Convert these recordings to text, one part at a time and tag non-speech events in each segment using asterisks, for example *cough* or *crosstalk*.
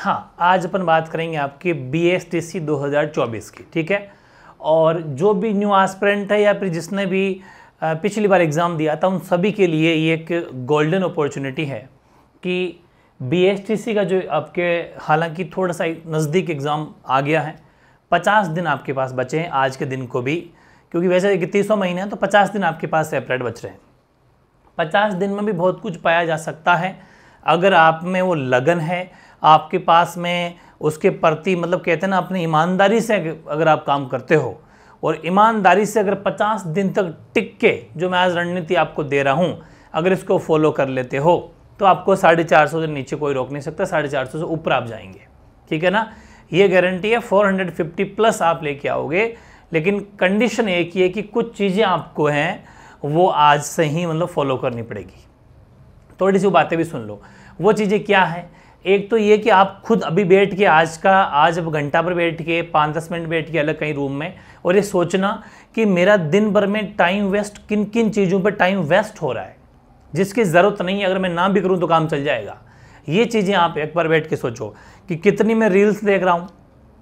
हाँ आज अपन बात करेंगे आपके बी एस टी सी दो हज़ार चौबीस की ठीक है और जो भी न्यू आस्परेंट है या फिर जिसने भी पिछली बार एग्ज़ाम दिया था उन सभी के लिए ये एक गोल्डन अपॉर्चुनिटी है कि बी एस टी सी का जो आपके हालांकि थोड़ा सा नज़दीक एग्ज़ाम आ गया है पचास दिन आपके पास बचे हैं आज के दिन को भी क्योंकि वैसे इकतीसों महीने हैं तो पचास दिन आपके पास सेपरेट बच रहे हैं पचास दिन में भी बहुत कुछ पाया जा सकता है अगर आप में वो लगन है आपके पास में उसके प्रति मतलब कहते हैं ना अपनी ईमानदारी से अगर आप काम करते हो और ईमानदारी से अगर 50 दिन तक टिक के जो मैं आज रणनीति आपको दे रहा हूँ अगर इसको फॉलो कर लेते हो तो आपको साढ़े चार सौ से नीचे कोई रोक नहीं सकता साढ़े चार सौ से ऊपर आप जाएंगे ठीक है ना ये गारंटी है 450 प्लस आप लेके आओगे लेकिन कंडीशन एक ही है कि कुछ चीज़ें आपको हैं वो आज से ही मतलब फॉलो करनी पड़ेगी थोड़ी सी बातें भी सुन लो वो चीज़ें क्या हैं एक तो ये कि आप खुद अभी बैठ के आज का आज अब घंटा पर बैठ के पाँच दस मिनट बैठ के अलग कहीं रूम में और ये सोचना कि मेरा दिन भर में टाइम वेस्ट किन किन चीज़ों पर टाइम वेस्ट हो रहा है जिसकी ज़रूरत नहीं है अगर मैं ना भी करूँ तो काम चल जाएगा ये चीज़ें आप एक बार बैठ के सोचो कि कितनी मैं रील्स देख रहा हूँ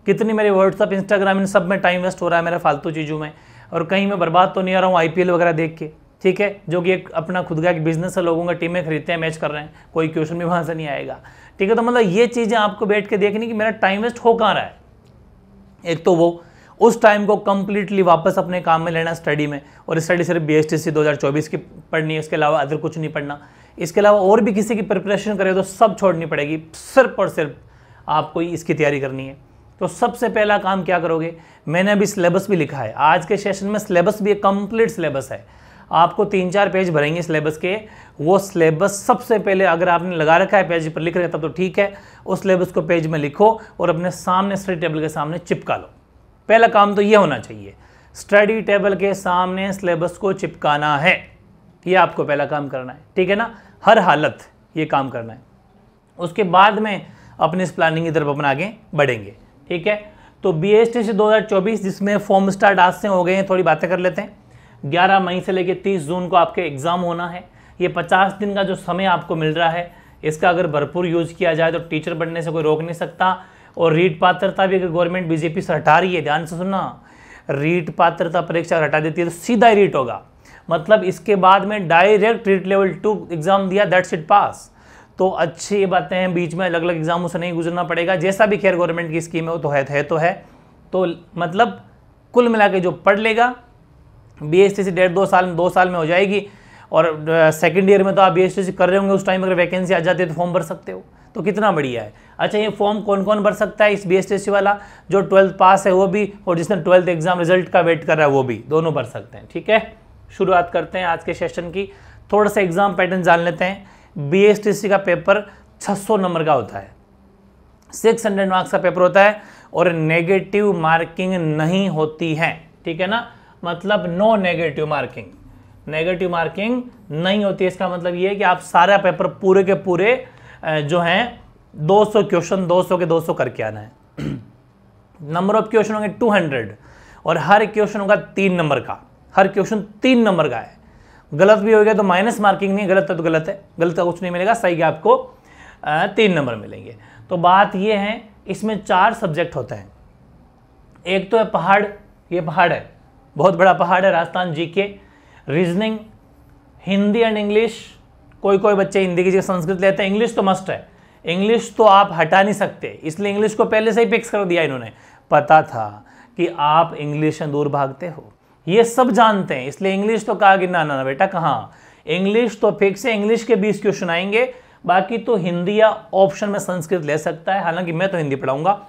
कितनी मेरे व्हाट्सअप इंस्टाग्राम इन सब में टाइम वेस्ट हो रहा है मेरा फालतू चीज़ों में और कहीं मैं बर्बाद तो नहीं आ रहा हूँ आई वगैरह देख के ठीक है जो कि एक अपना खुद का एक बिजनेस है लोगों का टीमें खरीदते हैं मैच कर रहे हैं कोई क्वेश्चन भी वहाँ से नहीं आएगा ठीक है तो मतलब ये चीज़ें आपको बैठ के देखनी कि मेरा टाइम वेस्ट हो कहाँ रहा है एक तो वो उस टाइम को कम्प्लीटली वापस अपने काम में लेना स्टडी में और स्टडी सिर्फ बी एस टी सी दो हज़ार चौबीस की पढ़नी है इसके अलावा अदर कुछ नहीं पढ़ना इसके अलावा और भी किसी की प्रिपरेशन करे तो सब छोड़नी पड़ेगी सिर्फ और सिर्फ आपको इसकी तैयारी करनी है तो सबसे पहला काम क्या करोगे मैंने अभी सिलेबस भी लिखा है आज के सेशन में सिलेबस भी एक कंप्लीट सिलेबस है आपको तीन चार पेज भरेंगे सिलेबस के वो सिलेबस सबसे पहले अगर आपने लगा रखा है पेज पर लिख रखा तब तो ठीक है उस सिलेबस को पेज में लिखो और अपने सामने स्टडी टेबल के सामने चिपका लो पहला काम तो ये होना चाहिए स्टडी टेबल के सामने सिलेबस को चिपकाना है ये आपको पहला काम करना है ठीक है ना हर हालत ये काम करना है उसके बाद में अपने इस प्लानिंग की तरफ अपना आगे बढ़ेंगे ठीक है तो बी एस टी से चौबीस जिसमें फॉर्म स्टार्ट आज से हो गए हैं थोड़ी बातें कर लेते हैं 11 मई से लेकर 30 जून को आपके एग्ज़ाम होना है ये 50 दिन का जो समय आपको मिल रहा है इसका अगर भरपूर यूज किया जाए तो टीचर बनने से कोई रोक नहीं सकता और रीट पात्रता भी अगर गवर्नमेंट बीजेपी से हटा रही है ध्यान से सुनना रीट पात्रता परीक्षा हटा देती है तो सीधा रीट होगा मतलब इसके बाद में direct REET level two exam दिया दैट्स इट पास तो अच्छी बातें हैं बीच में अलग अलग एग्जामों से नहीं गुजरना पड़ेगा जैसा भी खैर गवर्नमेंट की स्कीम है वो तो है, है तो है तो मतलब कुल मिला के जो पढ़ लेगा बी एस टी सी डेढ़ दो साल दो साल में हो जाएगी और सेकेंड ईयर में तो आप बी एस टी सी कर रहे होंगे उस टाइम अगर वैकेंसी आ जाती है तो फॉर्म भर सकते हो तो कितना बढ़िया है अच्छा ये फॉर्म कौन कौन भर सकता है इस बी एस टी सी वाला जो ट्वेल्थ पास है वो भी और जिसने ट्वेल्थ एग्जाम रिजल्ट का वेट कर रहा है वो भी दोनों भर सकते हैं ठीक है शुरुआत करते हैं आज के सेशन की थोड़ा सा एग्जाम पैटर्न जान लेते हैं बी एस टी सी का पेपर सौ नंबर का होता है सिक्स हंड्रेड मार्क्स का पेपर होता है और नेगेटिव मार्किंग नहीं होती है ठीक है ना मतलब no negative marking negative marking नहीं होती है इसका मतलब ये है कि आप सारा पेपर पूरे के पूरे जो हैं 200 क्वेश्चन 200 के 200 करके आना है नंबर ऑफ क्वेश्चन होंगे 200 और हर क्वेश्चन होगा तीन नंबर का हर क्वेश्चन तीन नंबर का है गलत भी हो गया तो माइनस मार्किंग नहीं गलत है तो गलत है गलत का कुछ नहीं मिलेगा सही है आपको तीन नंबर मिलेंगे तो बात यह है इसमें चार सब्जेक्ट होते हैं एक तो है पहाड़ ये पहाड़ है बहुत बड़ा पहाड़ है राजस्थान जी के रीजनिंग हिंदी एंड इंग्लिश कोई कोई बच्चे हिंदी की जगह संस्कृत लेते हैं इंग्लिश तो मस्ट है इंग्लिश तो आप हटा नहीं सकते इसलिए इंग्लिश को पहले से ही फिक्स कर दिया इन्होंने पता था कि आप इंग्लिश से दूर भागते हो ये सब जानते हैं इसलिए इंग्लिश तो कहा कि ना ना ना बेटा कहाँ इंग्लिश तो फिक्स है इंग्लिश के बीस क्वेश्चन आएंगे बाकी तो हिंदी या ऑप्शन में संस्कृत ले सकता है हालांकि मैं तो हिंदी पढ़ाऊंगा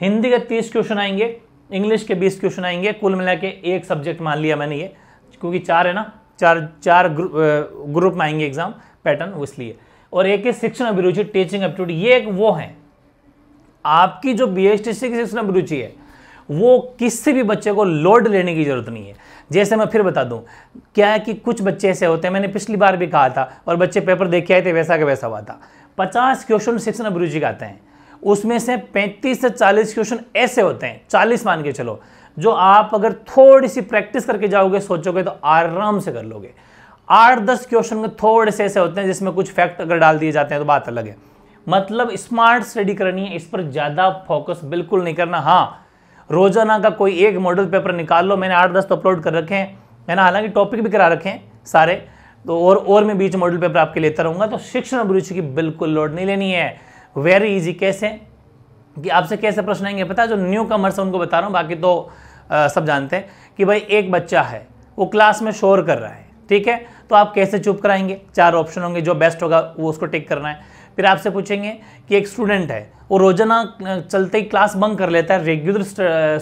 हिंदी के तीस क्वेश्चन आएंगे इंग्लिश के बीस क्वेश्चन आएंगे कुल मिला के एक सब्जेक्ट मान लिया मैंने ये क्योंकि चार है ना चार चार ग्रुप में आएंगे एग्जाम पैटर्न इसलिए और एक है शिक्षण अभिरुचि टीचिंग एप्टीट्यूड ये एक वो है आपकी जो बी एस टी सी की शिक्षण अभिरुचि है वो किसी भी बच्चे को लोड लेने की जरूरत नहीं है जैसे मैं फिर बता दूं क्या है कि कुछ बच्चे ऐसे होते हैं मैंने पिछली बार भी कहा था और बच्चे पेपर देख के आए थे वैसा के वैसा हुआ था पचास क्वेश्चन शिक्षण अभिरुचि का आते हैं उसमें से 35 से 40 क्वेश्चन ऐसे होते हैं 40 मान के चलो जो आप अगर थोड़ी सी प्रैक्टिस करके जाओगे सोचोगे तो आराम से कर लोगे आठ दस क्वेश्चन में थोड़े से ऐसे होते हैं जिसमें कुछ फैक्ट अगर डाल दिए जाते हैं तो बात अलग है मतलब स्मार्ट स्टडी करनी है इस पर ज़्यादा फोकस बिल्कुल नहीं करना हाँ रोजाना का कोई एक मॉडल पेपर निकाल लो मैंने आठ दस तो अपलोड कर रखे हैं मैंने हालांकि टॉपिक भी करा रखे हैं सारे तो और और मैं बीच मॉडल पेपर आपके लेता रहूंगा तो शिक्षण अभिरुचि की बिल्कुल लोड नहीं लेनी है वेरी इजी कैसे कि आपसे कैसे प्रश्न आएंगे पता है जो न्यू कमर्स है उनको बता रहा हूँ बाकी तो आ, सब जानते हैं कि भाई एक बच्चा है वो क्लास में शोर कर रहा है ठीक है तो आप कैसे चुप कराएंगे चार ऑप्शन होंगे जो बेस्ट होगा वो उसको टिक करना है फिर आपसे पूछेंगे कि एक स्टूडेंट है वो रोजाना चलते ही क्लास बंक कर लेता है रेगुलर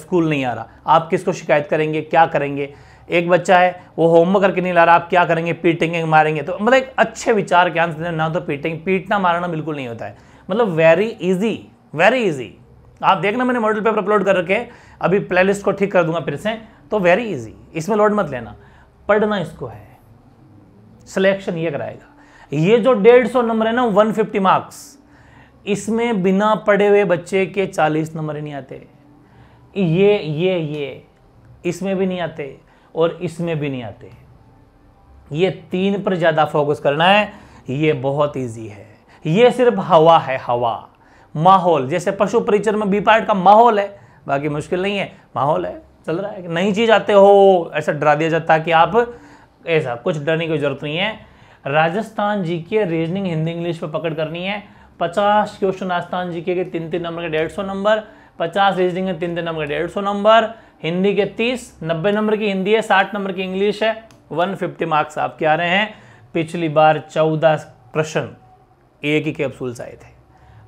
स्कूल नहीं आ रहा आप किसको शिकायत करेंगे क्या करेंगे एक बच्चा है वो होमवर्क करके नहीं ला रहा आप क्या करेंगे पीटेंगे मारेंगे तो मतलब एक अच्छे विचार के आंसर ना तो पीटेंगे पीटना मारना बिल्कुल नहीं होता है मतलब वेरी इजी वेरी इजी आप देखना मैंने मॉडल पेपर अपलोड कर रखे अभी प्लेलिस्ट को ठीक कर दूंगा फिर से तो वेरी इजी इसमें लोड मत लेना पढ़ना इसको है सिलेक्शन ये कराएगा ये जो डेढ़ सौ नंबर है ना वन फिफ्टी मार्क्स इसमें बिना पढ़े हुए बच्चे के चालीस नंबर नहीं आते ये ये ये इसमें भी नहीं आते और इसमें भी नहीं आते ये तीन पर ज़्यादा फोकस करना है ये बहुत ईजी है ये सिर्फ हवा है हवा माहौल जैसे पशु परिचर में बी पार्ट का माहौल है बाकी मुश्किल नहीं है माहौल है चल रहा है नई चीज आते हो ऐसा डरा दिया जाता है कि आप ऐसा कुछ डरने की जरूरत नहीं है राजस्थान जी के रीजनिंग हिंदी इंग्लिश पर पकड़ करनी है पचास क्वेश्चन राजस्थान जी के तीन तीन नंबर के डेढ़ सौ नंबर पचास रीजनिंग के तीन तीन नंबर के डेढ़ सौ नंबर हिंदी के तीस नब्बे नंबर की हिंदी है साठ नंबर की इंग्लिश है वन फिफ्टी मार्क्स आपके आ रहे हैं पिछली बार चौदह प्रश्न एक ही कैप्सूल्स आए थे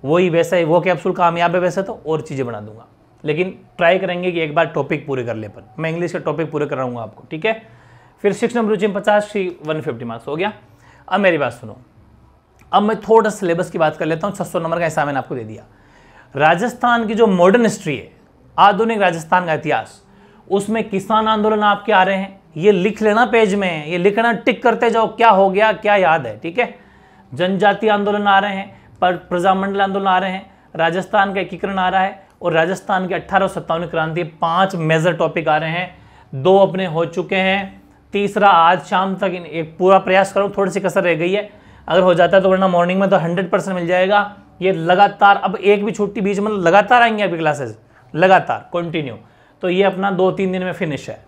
वही वैसा ही वो कैप्सूल कामयाब है वैसे तो और चीज़ें बना दूंगा लेकिन ट्राई करेंगे कि एक बार टॉपिक पूरे कर ले पर मैं इंग्लिश का टॉपिक पूरे कराऊंगा आपको ठीक है फिर सिक्स नंबर रुचि पचास थी वन फिफ्टी मार्क्स हो गया अब मेरी बात सुनो अब मैं थोड़ा सिलेबस की बात कर लेता हूँ छः नंबर का हिस्सा मैंने आपको दे दिया राजस्थान की जो मॉडर्न हिस्ट्री है आधुनिक राजस्थान का इतिहास उसमें किसान आंदोलन आपके आ रहे हैं ये लिख लेना पेज में ये लिखना टिक करते जाओ क्या हो गया क्या याद है ठीक है जनजातीय आंदोलन आ रहे हैं पर प्रजामंडल आंदोलन आ रहे हैं राजस्थान का एकीकरण आ रहा है और राजस्थान के अट्ठारह क्रांति पांच मेजर टॉपिक आ रहे हैं दो अपने हो चुके हैं तीसरा आज शाम तक एक पूरा प्रयास करो थोड़ी सी कसर रह गई है अगर हो जाता है तो वरना मॉर्निंग में तो हंड्रेड परसेंट मिल जाएगा ये लगातार अब एक भी छुट्टी बीच में लगातार आएंगे आपकी क्लासेस लगातार कंटिन्यू तो ये अपना दो तीन दिन में फिनिश है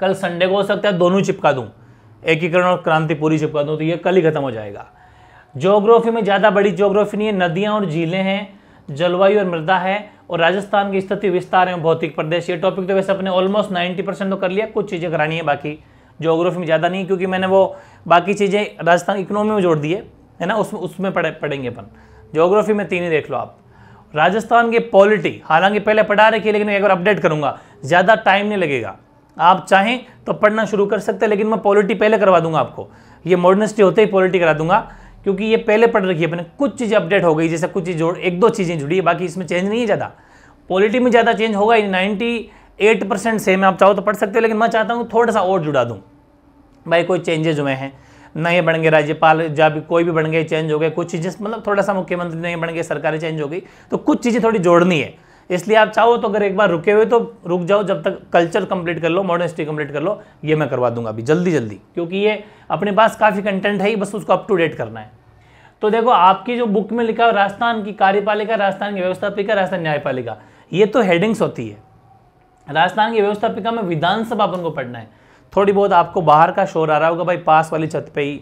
कल संडे को हो सकता है दोनों चिपका दूँ एकीकरण और क्रांति पूरी चिपका दूँ तो ये कल ही खत्म हो जाएगा जोग्राफी में ज़्यादा बड़ी जोग्राफी नहीं है नदियाँ और झीलें हैं जलवायु और मृदा है और राजस्थान की स्थिति विस्तार है भौतिक प्रदेश ये टॉपिक तो वैसे अपने ऑलमोस्ट नाइन्टी परसेंट तो कर लिया कुछ चीज़ें करानी है बाकी जोग्राफी में ज़्यादा नहीं क्योंकि मैंने वो बाकी चीज़ें राजस्थान इकोनॉमी में जोड़ दी है ना उसमें उसमें पढ़े पढ़ेंगे अपन जोग्राफी में तीन ही देख लो आप राजस्थान की पॉलिटी हालांकि पहले पढ़ा रखी है लेकिन एक बार अपडेट करूंगा ज़्यादा टाइम नहीं लगेगा आप चाहें तो पढ़ना शुरू कर सकते हैं लेकिन मैं पॉलिटी पहले करवा दूंगा आपको ये मॉडर्निस्टी होते ही पॉलिटी करा दूंगा क्योंकि ये पहले पढ़ रखी है अपने कुछ चीज़ें अपडेट हो गई जैसे कुछ चीज़ जोड़ एक दो चीज़ें जुड़ी है बाकी इसमें चेंज नहीं है ज़्यादा पॉलिटी में ज़्यादा चेंज होगा नाइन्टी एट परसेंट सेम आप चाहो तो पढ़ सकते हो लेकिन मैं चाहता हूँ थोड़ा सा और जुड़ा दूँ भाई कोई चेंजेज हुए हैं नए बन गए राज्यपाल जब कोई भी बन गए चेंज हो गए कुछ चीज़ें मतलब थोड़ा सा मुख्यमंत्री नए बन गए सरकारें चेंज हो गई तो कुछ चीज़ें थोड़ी जोड़नी है इसलिए आप चाहो तो अगर एक बार रुके हुए तो रुक जाओ जब तक कल्चर कंप्लीट कर लो मॉडर्न हिस्ट्री कंप्लीट कर लो ये मैं करवा दूंगा अभी जल्दी जल्दी क्योंकि ये अपने पास काफ़ी कंटेंट है ही बस उसको अप टू डेट करना है तो देखो आपकी जो बुक में लिखा राजस्थान की कार्यपालिका राजस्थान की व्यवस्थापिका राजस्थान न्यायपालिका ये तो हेडिंग्स होती है राजस्थान की व्यवस्थापिका में विधानसभा अपन को पढ़ना है थोड़ी बहुत आपको बाहर का शोर आ रहा होगा भाई पास वाली छत पे ही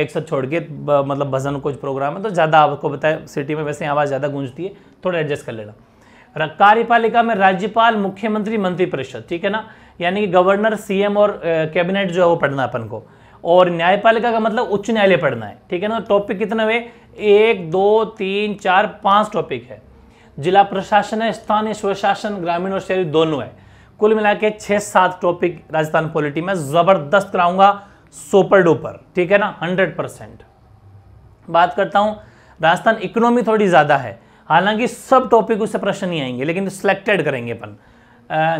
एक साथ छोड़ के मतलब भजन कुछ प्रोग्राम है तो ज़्यादा आपको बताया सिटी में वैसे आवाज़ ज़्यादा गूंजती है थोड़ा एडजस्ट कर लेना कार्यपालिका में राज्यपाल मुख्यमंत्री मंत्रिपरिषद ठीक है ना यानी कि गवर्नर सीएम और कैबिनेट जो है वो पढ़ना अपन को और न्यायपालिका का मतलब उच्च न्यायालय पढ़ना है ठीक है ना टॉपिक कितने हुए एक दो तीन चार पांच टॉपिक है जिला प्रशासन है स्थानीय स्वशासन ग्रामीण और शहरी दोनों है कुल मिला के छह सात टॉपिक राजस्थान पॉलिटी में ज़बरदस्त कराऊंगा सुपर डुपर ठीक है ना हंड्रेड परसेंट बात करता हूं राजस्थान इकोनॉमी थोड़ी ज़्यादा है हालांकि सब टॉपिक उससे प्रश्न नहीं आएंगे लेकिन सिलेक्टेड करेंगे अपन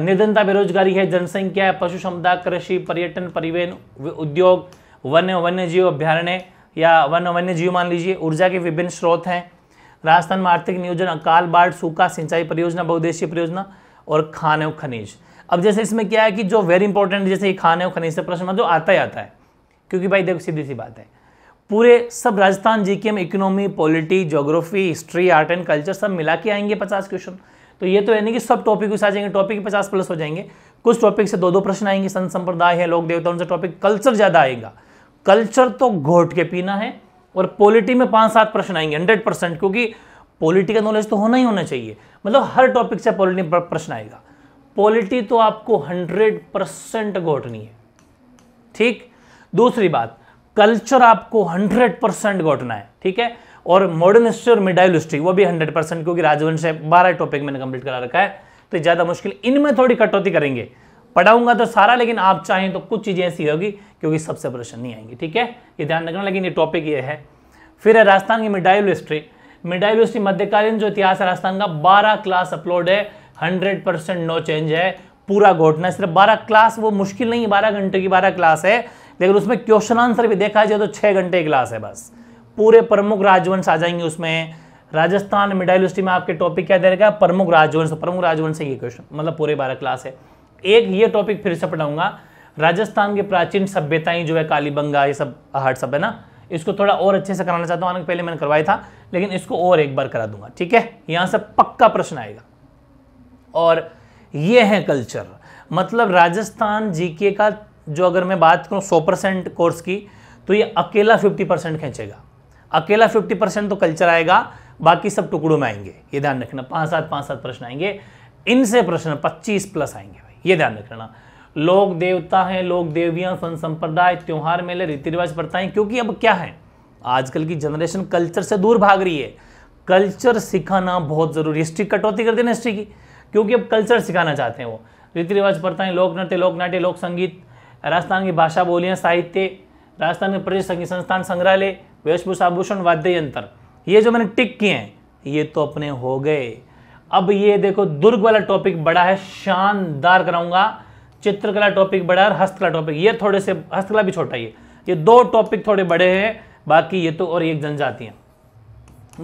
निर्धनता बेरोजगारी है जनसंख्या पशु क्षमता कृषि पर्यटन परिवहन उद्योग वन्य वन्य जीव अभ्यारण्य या वन वन्य जीव मान लीजिए ऊर्जा के विभिन्न स्रोत हैं राजस्थान में आर्थिक नियोजन अकाल बाढ़ सूखा सिंचाई परियोजना बहुद्देशीय परियोजना और खान एवं खनिज अब जैसे इसमें क्या है कि जो वेरी इंपॉर्टेंट जैसे ये खान एवं खनिज से प्रश्न जो मतलब आता ही आता है क्योंकि भाई देखो सीधी सी बात है पूरे सब राजस्थान जीके में economy polity geography history art and culture सब मिला के आएंगे पचास क्वेश्चन तो ये तो यानी कि सब टॉपिक आ जाएंगे टॉपिक पचास प्लस हो जाएंगे कुछ टॉपिक से दो दो प्रश्न आएंगे संत संप्रदाय है लोक देवता उनसे टॉपिक कल्चर ज़्यादा आएगा कल्चर तो घोट के पीना है और पॉलिटी में पाँच सात प्रश्न आएंगे हंड्रेड परसेंट क्योंकि पॉलिटी का नॉलेज तो होना ही होना चाहिए मतलब हर टॉपिक से पॉलिटी पर प्रश्न आएगा पॉलिटी तो आपको हंड्रेड परसेंट घोटनी है ठीक दूसरी बात कल्चर आपको 100 परसेंट घोटना है ठीक है और मॉडर्न हिस्ट्री और मिडाइल हिस्ट्री वो भी 100 परसेंट क्योंकि राजवंश है बारह टॉपिक मैंने कंप्लीट करा रखा है तो ज़्यादा मुश्किल इनमें थोड़ी कटौती करेंगे पढ़ाऊंगा तो सारा लेकिन आप चाहें तो कुछ चीज़ें ऐसी होगी क्योंकि सबसे प्रश्न नहीं आएंगे ठीक है ये ध्यान रखना लेकिन ये टॉपिक ये है फिर है राजस्थान की मिडाइल हिस्ट्री मिडाइल हिस्ट्री मध्यकालीन जो इतिहास है राजस्थान का बारह क्लास अपलोड है हंड्रेड परसेंट नो चेंज है पूरा घोटना सिर्फ बारह क्लास वो मुश्किल नहीं है बारह घंटे की बारह क्लास है लेकिन उसमें क्वेश्चन आंसर भी देखा जाए तो छः घंटे क्लास है बस पूरे प्रमुख राजवंश आ जाएंगे उसमें राजस्थान मिड यूनिवर्सिटी में आपके टॉपिक क्या दे रखा है प्रमुख राजवंश तो प्रमुख राजवंश ये क्वेश्चन मतलब पूरे बारह क्लास है एक ये टॉपिक फिर से पढ़ाऊंगा राजस्थान के प्राचीन सभ्यताएं जो है कालीबंगा ये सब हट सब है ना इसको थोड़ा और अच्छे से कराना चाहता हूँ पहले मैंने करवाया था लेकिन इसको और एक बार करा दूंगा ठीक है यहाँ से पक्का प्रश्न आएगा और ये है कल्चर मतलब राजस्थान जीके का जो अगर मैं बात करूँ सौ परसेंट कोर्स की तो ये अकेला फिफ्टी परसेंट खींचेगा अकेला फिफ्टी परसेंट तो कल्चर आएगा बाकी सब टुकड़ों में आएंगे ये ध्यान रखना पाँच सात पाँच सात प्रश्न आएंगे इनसे प्रश्न पच्चीस प्लस आएंगे भाई ये ध्यान रखना लोक देवता हैं लोक देवियाँ सन संप्रदाय त्यौहार मेले रीति रिवाज है क्योंकि अब क्या है आजकल की जनरेशन कल्चर से दूर भाग रही है कल्चर सिखाना बहुत जरूरी हिस्ट्री कटौती कर देना हिस्ट्री की क्योंकि अब कल्चर सिखाना चाहते हैं वो रीति रिवाज है लोक नृत्य लोक नाट्य लोक संगीत राजस्थान की भाषा बोलियाँ साहित्य राजस्थान के प्रदेश संस्थान संग्रहालय वेशभूषा आभूषण वाद्य यंत्र ये जो मैंने टिक किए हैं ये तो अपने हो गए अब ये देखो दुर्ग वाला टॉपिक बड़ा है शानदार कराऊंगा चित्रकला टॉपिक बड़ा है और हस्तकला टॉपिक ये थोड़े से हस्तकला भी छोटा ये ये दो टॉपिक थोड़े बड़े हैं बाकी ये तो और एक जनजाति है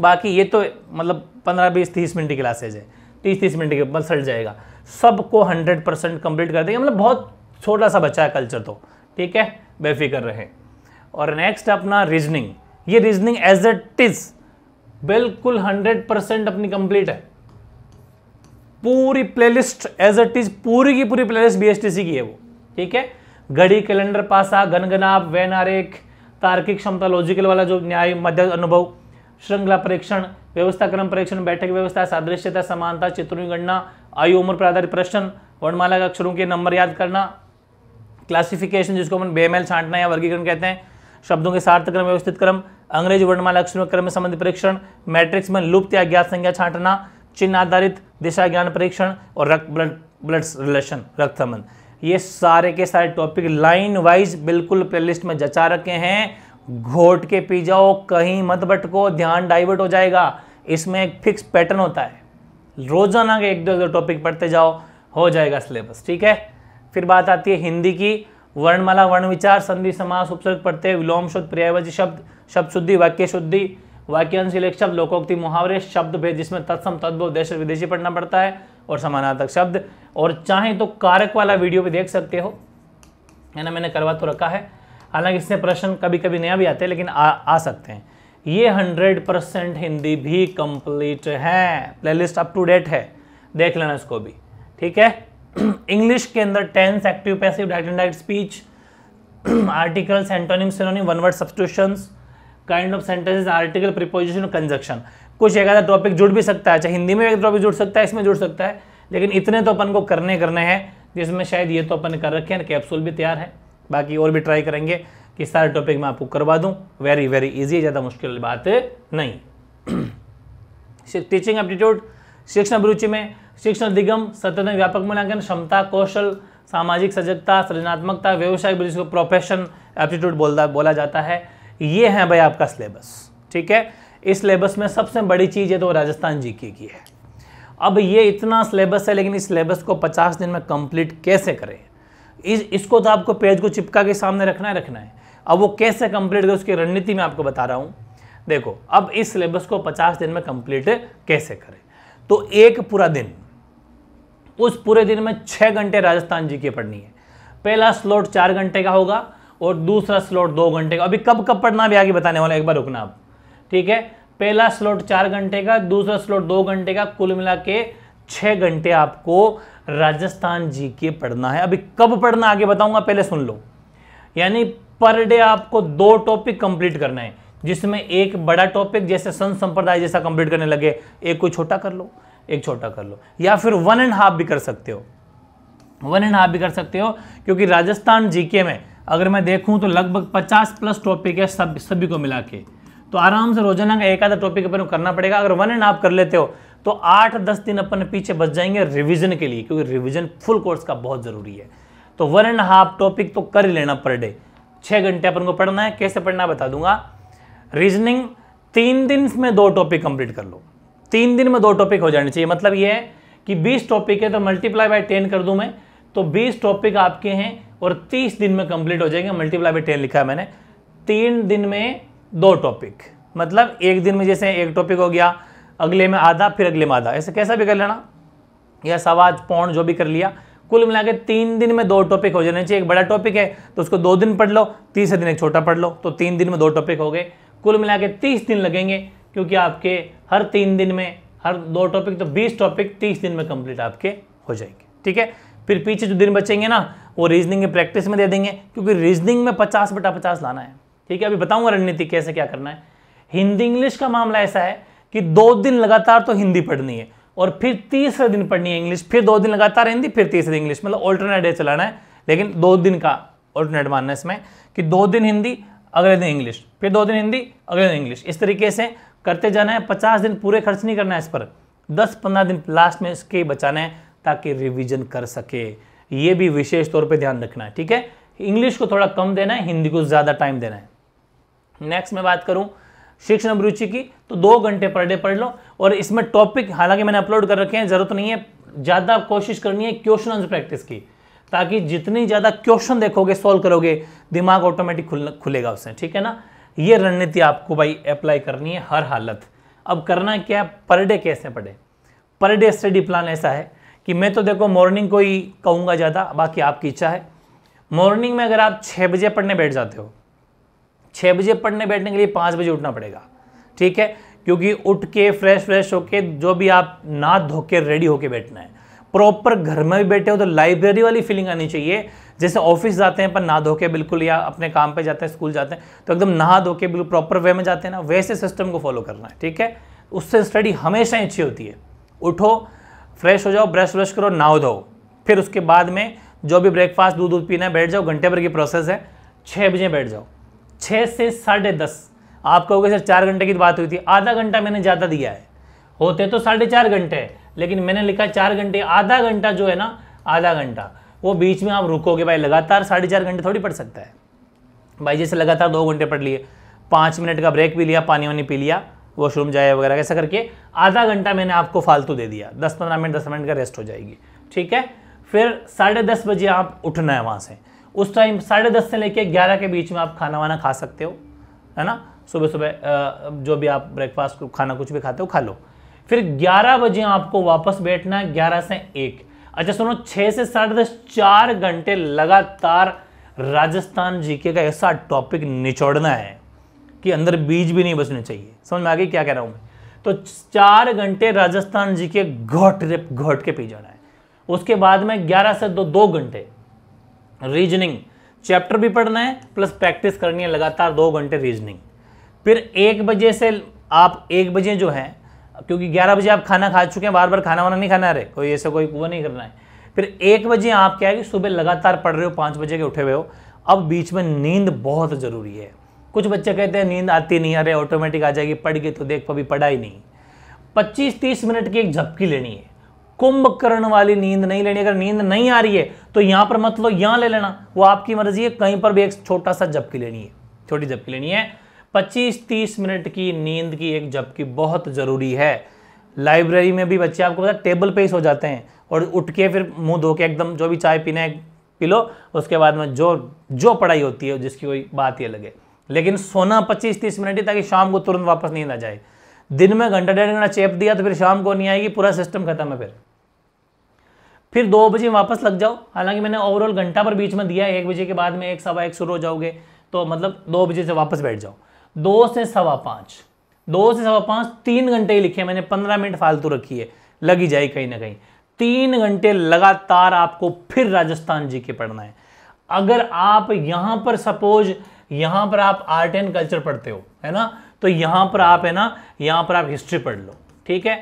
बाकी ये तो मतलब पंद्रह बीस तीस मिनट की क्लासेज है तीस तीस मिनट के बस सड़ जाएगा सबको हंड्रेड परसेंट कंप्लीट कर देंगे मतलब बहुत छोटा सा बच्चा है कल्चर तो ठीक है बेफिक्र रहें और नेक्स्ट अपना रीजनिंग ये रीजनिंग एज एट इज बिल्कुल हंड्रेड परसेंट अपनी कंप्लीट है पूरी प्लेलिस्ट एज एट इज पूरी की पूरी प्लेलिस्ट बीएसटीसी की है वो ठीक है घड़ी कैलेंडर पासा गनगनाब वैन आरेख तार्किक क्षमता लॉजिकल वाला जो न्याय मध्य अनुभव श्रृंखला परीक्षण व्यवस्था क्रम परीक्षण बैठक व्यवस्था सादृश्यता समानता चित्रों गणना आयु उम्र पर आधारित प्रश्न वर्णमाला के अक्षरों के नंबर याद करना क्लासिफिकेशन जिसको अपन बेमेल छांटना या वर्गीकरण कहते हैं शब्दों के सार्थक क्रम व्यवस्थित क्रम अंग्रेज वर्णमाला अक्षरों क्रम संबंधित परीक्षण मैट्रिक्स में लुप्त या ज्ञात संज्ञा छांटना चिन्ह आधारित दिशा ज्ञान परीक्षण और रक्त ब्लड ब्लड रिलेशन रक्त संबंध ये सारे के सारे टॉपिक लाइन वाइज बिल्कुल प्लेलिस्ट में जचा रखे हैं घोट के पी जाओ कहीं मत भटको ध्यान डाइवर्ट हो जाएगा इसमें एक फिक्स पैटर्न होता है रोजाना के एक दो टॉपिक पढ़ते जाओ हो जाएगा सिलेबस ठीक है फिर बात आती है हिंदी की वर्णमाला वर्ण विचार संधि समास उपसर्ग प्रत्यय विलोम शुद्ध पर्यायवाची शब्द शब्द शुद्धि वाक्य शुद्धि वाक्यांश शब्द लोकोक्ति मुहावरे शब्द भेद जिसमें तत्सम तद्भव देश विदेशी पढ़ना पड़ता है और समानार्थक शब्द और चाहे तो कारक वाला वीडियो भी देख सकते हो है ना मैंने करवा तो रखा है हालांकि इससे प्रश्न कभी कभी नया भी आते हैं लेकिन आ, आ सकते हैं ये हंड्रेड परसेंट हिंदी भी कंप्लीट है प्लेलिस्ट अप टू डेट है देख लेना इसको भी ठीक है इंग्लिश के अंदर tense active passive direct and direct speech articles antonym synonym one word substitutions kind of sentences article preposition और कंजक्शन कुछ एक आधा टॉपिक जुड़ भी सकता है चाहे हिंदी में एक टॉपिक जुड़ सकता है इसमें जुड़ सकता है लेकिन इतने तो अपन को करने करने हैं जिसमें शायद ये तो अपन कर रखे हैं कैप्सूल भी तैयार है बाकी और भी ट्राई करेंगे कि सारे टॉपिक मैं आपको करवा दूँ वेरी वेरी ईजी ज़्यादा मुश्किल बात नहीं टीचिंग *clears throat* एप्टीट्यूड शिक्षण अभिरुचि में शिक्षण अधिगम सतत व्यापक मूल्यांकन क्षमता कौशल सामाजिक सजगता सृजनात्मकता व्यवसाय जिसको प्रोफेशन एप्टीट्यूड बोलता बोला जाता है ये है भाई आपका सिलेबस ठीक है इस सिलेबस में सबसे बड़ी चीज़ है तो राजस्थान जी की है अब ये इतना सिलेबस है लेकिन इस सिलेबस को 50 दिन में कंप्लीट कैसे करें इस इसको तो आपको पेज को चिपका के सामने रखना है रखना है अब वो कैसे कंप्लीट करें उसकी रणनीति मैं आपको बता रहा हूँ देखो अब इस सिलेबस को 50 दिन में कंप्लीट कैसे करें तो एक पूरा दिन उस पूरे दिन में छः घंटे राजस्थान जी के पढ़नी है पहला स्लॉट चार घंटे का होगा और दूसरा स्लॉट दो घंटे का अभी कब कब पढ़ना भी आगे बताने वाला एक बार रुकना आप ठीक है पहला स्लॉट चार घंटे का दूसरा स्लॉट दो घंटे का कुल मिला के छः घंटे आपको राजस्थान जी के पढ़ना है अभी कब पढ़ना आगे बताऊंगा पहले सुन लो यानी पर डे आपको दो टॉपिक कंप्लीट करना है जिसमें एक बड़ा टॉपिक जैसे संत संप्रदाय जैसा कंप्लीट करने लगे एक कोई छोटा कर लो एक छोटा कर लो या फिर वन एंड हाफ भी कर सकते हो वन एंड हाफ भी कर सकते हो क्योंकि राजस्थान जीके में अगर मैं देखूं तो लगभग 50 प्लस टॉपिक है सब सभी को मिला के तो आराम से रोजाना का एक आधा टॉपिक अपन करना पड़ेगा अगर वन एंड हाफ कर लेते हो तो आठ दस दिन अपन पीछे बच जाएंगे रिविजन के लिए क्योंकि रिविजन फुल कोर्स का बहुत ज़रूरी है तो वन एंड हाफ टॉपिक तो कर ही लेना पर डे छः घंटे अपन को पढ़ना है कैसे पढ़ना है बता दूंगा रीजनिंग तीन दिन में दो टॉपिक कंप्लीट कर लो तीन दिन में दो टॉपिक हो जाने चाहिए मतलब ये है कि बीस टॉपिक है तो मल्टीप्लाई बाय टेन कर दूं मैं तो बीस टॉपिक आपके हैं और तीस दिन में कंप्लीट हो जाएंगे मल्टीप्लाई बाय टेन लिखा है मैंने तीन दिन में दो टॉपिक मतलब एक दिन में जैसे एक टॉपिक हो गया अगले में आधा फिर अगले में आधा ऐसे कैसा भी कर लेना या सवा पौन जो भी कर लिया कुल मिला के तीन दिन में दो टॉपिक हो जाने चाहिए एक बड़ा टॉपिक है तो उसको दो दिन पढ़ लो तीसरे दिन एक छोटा पढ़ लो तो तीन दिन में दो टॉपिक हो गए कुल मिला के तीस दिन लगेंगे क्योंकि आपके हर तीन दिन में हर दो टॉपिक तो बीस टॉपिक तीस दिन में कंप्लीट आपके हो जाएंगे ठीक है फिर पीछे जो दिन बचेंगे ना वो रीजनिंग के प्रैक्टिस में दे देंगे क्योंकि रीजनिंग में पचास बटा पचास लाना है ठीक है अभी बताऊंगा रणनीति कैसे क्या करना है हिंदी इंग्लिश का मामला ऐसा है कि दो दिन लगातार तो हिंदी पढ़नी है और फिर तीसरे दिन पढ़नी है इंग्लिश फिर दो दिन लगातार हिंदी फिर तीसरे इंग्लिश मतलब ऑल्टरनेट डे चलाना है लेकिन दो दिन का ऑल्टरनेट मानना है इसमें कि दो दिन हिंदी अगले दिन इंग्लिश फिर दो दिन हिंदी अगले दिन इंग्लिश इस तरीके से करते जाना है पचास दिन पूरे खर्च नहीं करना है इस पर दस पंद्रह दिन लास्ट में इसके बचाना है ताकि रिविजन कर सके ये भी विशेष तौर पर ध्यान रखना है ठीक है इंग्लिश को थोड़ा कम देना है हिंदी को ज़्यादा टाइम देना है नेक्स्ट मैं बात करूँ शिक्षण अभिरुचि की तो दो घंटे पर डे पढ़ लो और इसमें टॉपिक हालांकि मैंने अपलोड कर रखे हैं ज़रूरत नहीं है ज़्यादा कोशिश करनी है क्वेश्चन आंसर प्रैक्टिस की ताकि जितनी ज़्यादा क्वेश्चन देखोगे सॉल्व करोगे दिमाग ऑटोमेटिक खुल खुलेगा उससे ठीक है ना ये रणनीति आपको भाई अप्लाई करनी है हर हालत अब करना क्या है पर डे कैसे पढ़े पर डे स्टडी प्लान ऐसा है कि मैं तो देखो मॉर्निंग को ही कहूँगा ज़्यादा बाकी आपकी इच्छा है मॉर्निंग में अगर आप छः बजे पढ़ने बैठ जाते हो छः बजे पढ़ने बैठने के लिए पाँच बजे उठना पड़ेगा ठीक है क्योंकि उठ के फ्रेश फ्रेश होके जो भी आप नाथ धो के रेडी होके बैठना है प्रॉपर घर में भी बैठे हो तो लाइब्रेरी वाली फीलिंग आनी चाहिए जैसे ऑफिस जाते हैं पर ना धो के बिल्कुल या अपने काम पे जाते हैं स्कूल जाते हैं तो एकदम नहा धो के बिल्कुल प्रॉपर वे में जाते हैं ना वैसे सिस्टम को फॉलो करना है ठीक है उससे स्टडी हमेशा ही अच्छी होती है उठो फ्रेश हो जाओ ब्रश व्रश करो नहा धो फिर उसके बाद में जो भी ब्रेकफास्ट दूध दूध पीना है बैठ जाओ घंटे भर की प्रोसेस है छः बजे बैठ जाओ छः से साढ़े दस आप कहोगे सर चार घंटे की तो बात हुई थी आधा घंटा मैंने ज़्यादा दिया है होते तो साढ़े चार घंटे लेकिन मैंने लिखा चार घंटे आधा घंटा जो है ना आधा घंटा वो बीच में आप रुकोगे भाई लगातार साढ़े चार घंटे थोड़ी पढ़ सकता है भाई जैसे लगातार दो घंटे पढ़ लिए पाँच मिनट का ब्रेक भी लिया पानी वानी पी लिया वॉशरूम जाए वगैरह ऐसा करके आधा घंटा मैंने आपको फालतू दे दिया दस पंद्रह मिनट दस मिनट का रेस्ट हो जाएगी ठीक है फिर साढ़े दस बजे आप उठना है वहाँ से उस टाइम साढ़े दस से लेकर ग्यारह के बीच में आप खाना वाना खा सकते हो है ना सुबह सुबह जो भी आप ब्रेकफास्ट खाना कुछ भी खाते हो खा लो फिर ग्यारह बजे आपको वापस बैठना है ग्यारह से एक अच्छा सुनो छह से साढ़े दस चार घंटे लगातार राजस्थान जीके का ऐसा टॉपिक निचोड़ना है कि अंदर बीज भी नहीं बचने चाहिए समझ में आ गई क्या कह रहा हूं मैं तो चार घंटे राजस्थान जी के घोट रेप घोट के पी जाना है उसके बाद में ग्यारह से दो दो घंटे रीजनिंग चैप्टर भी पढ़ना है प्लस प्रैक्टिस करनी है लगातार दो घंटे रीजनिंग फिर एक बजे से आप एक बजे जो है क्योंकि 11 बजे आप खाना खा चुके हैं बार बार खाना वाना नहीं खाना रहे कोई ऐसा कोई वो नहीं करना है फिर एक बजे आप क्या है कि सुबह लगातार पढ़ रहे हो पाँच बजे के उठे हुए हो अब बीच में नींद बहुत ज़रूरी है कुछ बच्चे कहते हैं नींद आती नहीं अरे ऑटोमेटिक आ जाएगी पढ़ गई तो देख अभी पढ़ा ही नहीं पच्चीस तीस मिनट की एक झपकी लेनी है कुंभकर्ण वाली नींद नहीं लेनी अगर नींद नहीं आ रही है तो यहाँ पर मत लो यहाँ ले लेना वो आपकी मर्जी है कहीं पर भी एक छोटा सा झपकी लेनी है छोटी झपकी लेनी है 25-30 मिनट की नींद की एक जबकि बहुत ज़रूरी है लाइब्रेरी में भी बच्चे आपको पता टेबल पे ही सो जाते हैं और उठ के फिर मुंह धो के एकदम जो भी चाय पीना है पी लो उसके बाद में जो जो पढ़ाई होती है जिसकी कोई बात ही लगे लेकिन सोना पच्चीस तीस मिनट ही ताकि शाम को तुरंत वापस नींद आ जाए दिन में घंटा डेढ़ घंटा चेप दिया तो फिर शाम को नहीं आएगी पूरा सिस्टम खत्म है फिर फिर दो बजे वापस लग जाओ हालांकि मैंने ओवरऑल घंटा पर बीच में दिया है एक बजे के बाद में एक सवा एक शुरू हो जाओगे तो मतलब दो बजे से वापस बैठ जाओ दो से सवा पांच दो से सवा पांच तीन घंटे ही लिखे मैंने पंद्रह मिनट फालतू रखी है लगी जाए कहीं ना कहीं तीन घंटे लगातार आपको फिर राजस्थान जी के पढ़ना है अगर आप यहां पर सपोज यहां पर आप आर्ट एंड कल्चर पढ़ते हो है ना तो यहां पर आप है ना यहां पर आप हिस्ट्री पढ़ लो ठीक है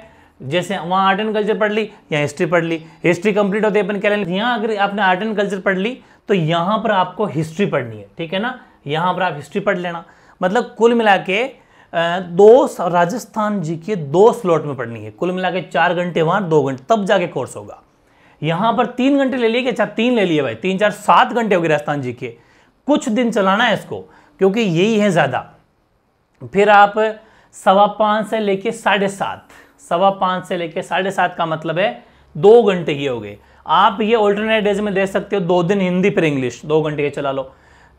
जैसे वहां आर्ट एंड कल्चर पढ़ ली या हिस्ट्री पढ़ ली हिस्ट्री कंप्लीट होती है अपन क्या यहां अगर आपने आर्ट एंड कल्चर पढ़ ली तो यहां पर आपको हिस्ट्री पढ़नी है ठीक है ना यहां पर आप हिस्ट्री पढ़ लेना मतलब कुल मिला के दो राजस्थान जी के दो स्लॉट में पढ़नी है कुल मिला के चार घंटे वहाँ दो घंटे तब जाके कोर्स होगा यहाँ पर तीन घंटे ले लिए कि अच्छा तीन ले लिए भाई तीन चार सात घंटे हो गए राजस्थान जी के कुछ दिन चलाना है इसको क्योंकि यही है ज़्यादा फिर आप सवा पाँच से लेके साढ़े सात सवा पाँच से लेके साढ़े सात का मतलब है दो घंटे ये हो गए आप ये ऑल्टरनेट डेज में दे सकते हो दो दिन हिंदी फिर इंग्लिश दो घंटे के चला लो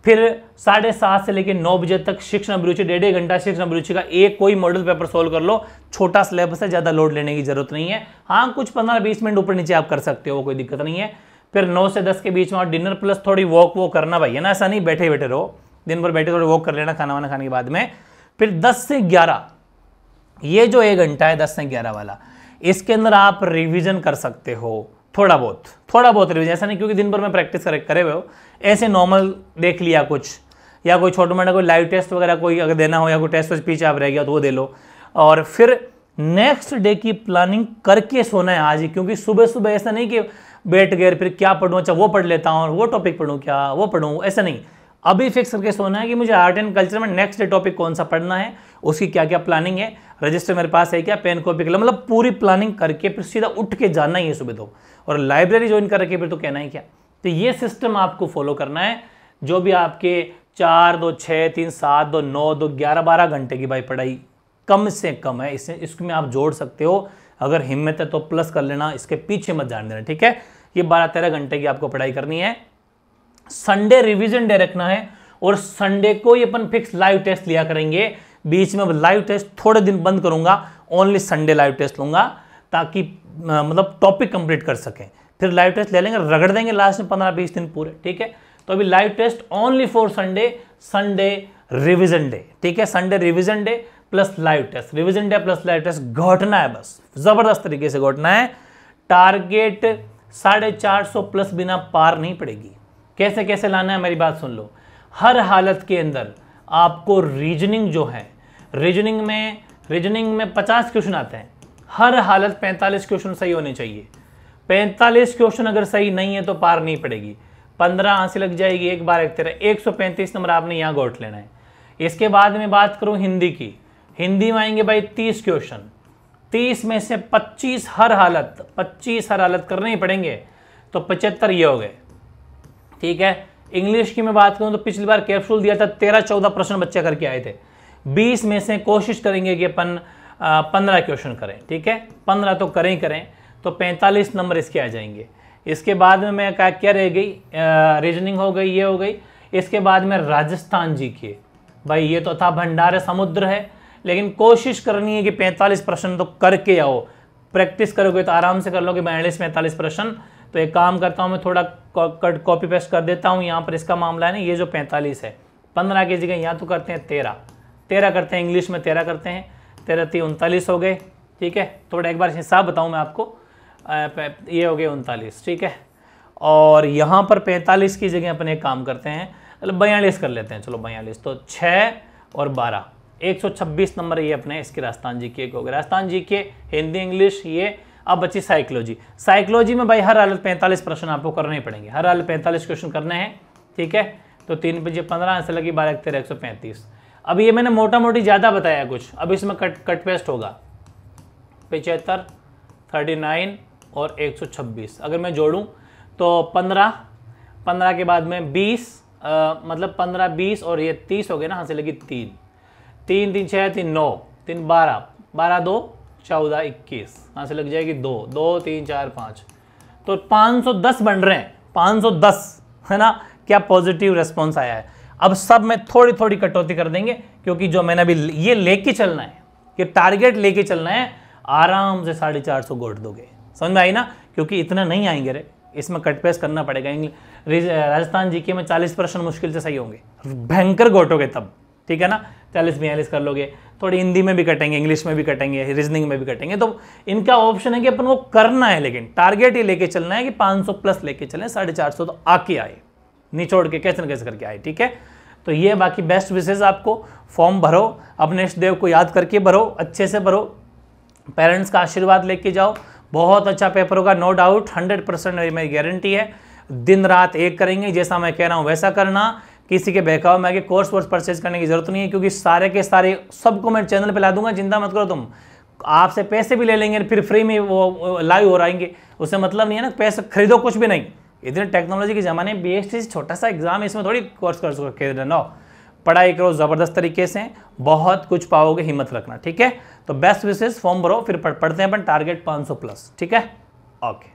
फिर साढ़े सात से लेकर नौ बजे तक शिक्षण अभिरुचि डेढ़ घंटा शिक्षण अभिरुचि का एक कोई मॉडल पेपर सोल्व कर लो छोटा सिलेबस है ज़्यादा लोड लेने की जरूरत नहीं है हाँ कुछ पंद्रह बीस मिनट ऊपर नीचे आप कर सकते हो कोई दिक्कत नहीं है फिर नौ से दस के बीच में डिनर प्लस थोड़ी वॉक वो करना भाई है ना ऐसा नहीं बैठे बैठे रहो दिन भर बैठे थोड़े वॉक कर लेना खाना वाना खाने के बाद में फिर दस से ग्यारह ये जो एक घंटा है दस से ग्यारह वाला इसके अंदर आप रिविजन कर सकते हो थोड़ा बहुत थोड़ा बहुत रिविजन ऐसा नहीं क्योंकि दिन भर में प्रैक्टिस करे हुए हो ऐसे नॉर्मल देख लिया कुछ या कोई छोटा मोटा कोई लाइव टेस्ट वगैरह कोई अगर देना हो या कोई टेस्ट वेस्ट पीछे आप रह गया तो वो दे लो और फिर नेक्स्ट डे की प्लानिंग करके सोना है आज ही क्योंकि सुबह सुबह ऐसा नहीं कि बैठ गए फिर क्या पढ़ूँ अच्छा वो पढ़ लेता हूँ वो टॉपिक पढ़ूँ क्या वो पढ़ूँ ऐसा नहीं अभी फिक्स करके सोना है कि मुझे आर्ट एंड कल्चर में नेक्स्ट डे टॉपिक कौन सा पढ़ना है उसकी क्या क्या प्लानिंग है रजिस्टर मेरे पास है क्या पेन कॉपी कलम मतलब पूरी प्लानिंग करके फिर सीधा उठ के जाना ही है सुबह तो और लाइब्रेरी ज्वाइन करके फिर तो कहना ही क्या तो ये सिस्टम आपको फॉलो करना है जो भी आपके चार दो छः तीन सात दो नौ दो ग्यारह बारह घंटे की भाई पढ़ाई कम से कम है इससे इसमें आप जोड़ सकते हो अगर हिम्मत है तो प्लस कर लेना इसके पीछे मत जान देना ठीक है ये बारह तेरह घंटे की आपको पढ़ाई करनी है संडे रिविजन डे रखना है और संडे को ही अपन फिक्स लाइव टेस्ट लिया करेंगे बीच में लाइव टेस्ट थोड़े दिन बंद करूंगा ओनली संडे लाइव टेस्ट लूंगा ताकि मतलब टॉपिक कंप्लीट कर सकें फिर लाइव टेस्ट ले लेंगे रगड़ देंगे लास्ट में पंद्रह बीस दिन पूरे ठीक है तो अभी live test only for Sunday Sunday revision day ठीक है Sunday revision day plus live test revision day plus live test घटना है बस जबरदस्त तरीके से घटना है टारगेट साढ़े चार सौ प्लस बिना पार नहीं पड़ेगी कैसे कैसे लाना है मेरी बात सुन लो हर हालत के अंदर आपको रीजनिंग जो है रीजनिंग में रीजनिंग में पचास क्वेश्चन आते हैं हर हालत पैंतालीस क्वेश्चन सही होने चाहिए पैंतालीस क्वेश्चन अगर सही नहीं है तो पार नहीं पड़ेगी पंद्रह आंसी लग जाएगी एक बार एक तेरह एक सौ पैंतीस नंबर आपने यहाँ गोट लेना है इसके बाद में बात करूँ हिंदी की हिंदी में आएंगे भाई तीस क्वेश्चन तीस में से पच्चीस हर हालत पच्चीस हर हालत करने ही पड़ेंगे तो पचहत्तर ये हो गए ठीक है इंग्लिश की मैं बात करूँ तो पिछली बार कैप्सूल दिया था तेरह चौदह प्रश्न बच्चे करके आए थे बीस में से कोशिश करेंगे कि अपन पंद्रह क्वेश्चन करें ठीक है पंद्रह तो करें ही करें तो पैंतालीस नंबर इसके आ जाएंगे इसके बाद में मैं क्या क्या रह गई रीजनिंग हो गई ये हो गई इसके बाद में राजस्थान जी के भाई ये तो था भंडार समुद्र है लेकिन कोशिश करनी है कि 45 प्रश्न तो करके आओ प्रैक्टिस करोगे तो आराम से कर लोगे बयालीस पैंतालीस प्रश्न तो एक काम करता हूँ मैं थोड़ा कट कॉपी पेस्ट कर देता हूँ यहाँ पर इसका मामला है ना ये जो पैंतालीस है पंद्रह के जगह यहाँ तो करते हैं तेरह तेरह करते हैं इंग्लिश में तेरह करते हैं तेरह ती उनतालीस हो गए ठीक है थोड़ा एक बार हिसाब बताऊँ मैं आपको ये हो गए उनतालीस ठीक है और यहाँ पर पैंतालीस की जगह अपने काम करते हैं मतलब बयालीस कर लेते हैं चलो बयालीस तो छः और बारह 126 नंबर ये अपने इसके राजस्थान जी के हो गए राजस्थान जी के हिंदी इंग्लिश ये अब बची साइकोलॉजी साइकोलॉजी में भाई हर हालत पैंतालीस प्रश्न आपको करने ही पड़ेंगे हर हालत पैंतालीस क्वेश्चन करने हैं ठीक है तो तीन बजे पंद्रह आंसर लगी बारह तेरह एक सौ पैंतीस अब ये मैंने मोटा मोटी ज़्यादा बताया कुछ अब इसमें कट कट पेस्ट होगा पचहत्तर थर्टी नाइन और 126 अगर मैं जोड़ूं तो 15 15 के बाद में 20 आ, मतलब 15 20 और ये 30 हो गए ना हाँ से लगी तीन तीन तीन छः तीन नौ तीन बारह बारह दो चौदह इक्कीस हाँ से लग जाएगी दो दो तीन चार पाँच तो 510 बन रहे हैं 510 है ना क्या पॉजिटिव रेस्पॉन्स आया है अब सब में थोड़ी थोड़ी कटौती कर देंगे क्योंकि जो मैंने अभी ये लेके चलना है ये टारगेट लेके चलना है आराम से साढ़े चार सौ गोट दोगे समझ में आई ना क्योंकि इतना नहीं आएंगे रे इसमें कट करना पड़ेगा राजस्थान जीके में चालीस प्रश्न मुश्किल से सही होंगे भयंकर घोटोगे तब ठीक है ना चालीस बयालीस कर लोगे थोड़ी हिंदी में भी कटेंगे इंग्लिश में भी कटेंगे रीजनिंग में भी कटेंगे तो इनका ऑप्शन है कि अपन को करना है लेकिन टारगेट ये लेके चलना है कि 500 प्लस लेके चलें साढ़े चार सौ तो आके आए निचोड़ के कैसे न कैसे करके आए ठीक है तो ये बाकी बेस्ट विशेष आपको फॉर्म भरो अपने इष्ट देव को याद करके भरो अच्छे से भरो पेरेंट्स का आशीर्वाद लेके जाओ बहुत अच्छा पेपर होगा नो डाउट हंड्रेड परसेंट मेरी गारंटी है दिन रात एक करेंगे जैसा मैं कह रहा हूँ वैसा करना किसी के बहकाव में आगे कोर्स वोर्स परचेज करने की जरूरत नहीं है क्योंकि सारे के सारे सबको मैं चैनल पर ला दूंगा चिंता मत करो तुम आपसे पैसे भी ले लेंगे फिर फ्री में वो लाइव हो रहेंगे उससे मतलब नहीं है ना पैसे खरीदो कुछ भी नहीं इतने टेक्नोलॉजी के ज़माने में बी एस छोटा सा एग्जाम इसमें थोड़ी कोर्स कर सको खरीदना पढ़ाई करो ज़बरदस्त तरीके से बहुत कुछ पाओगे हिम्मत रखना ठीक है तो बेस्ट विशेष फॉर्म भरो फिर पढ़ते हैं अपन टारगेट 500 प्लस ठीक है ओके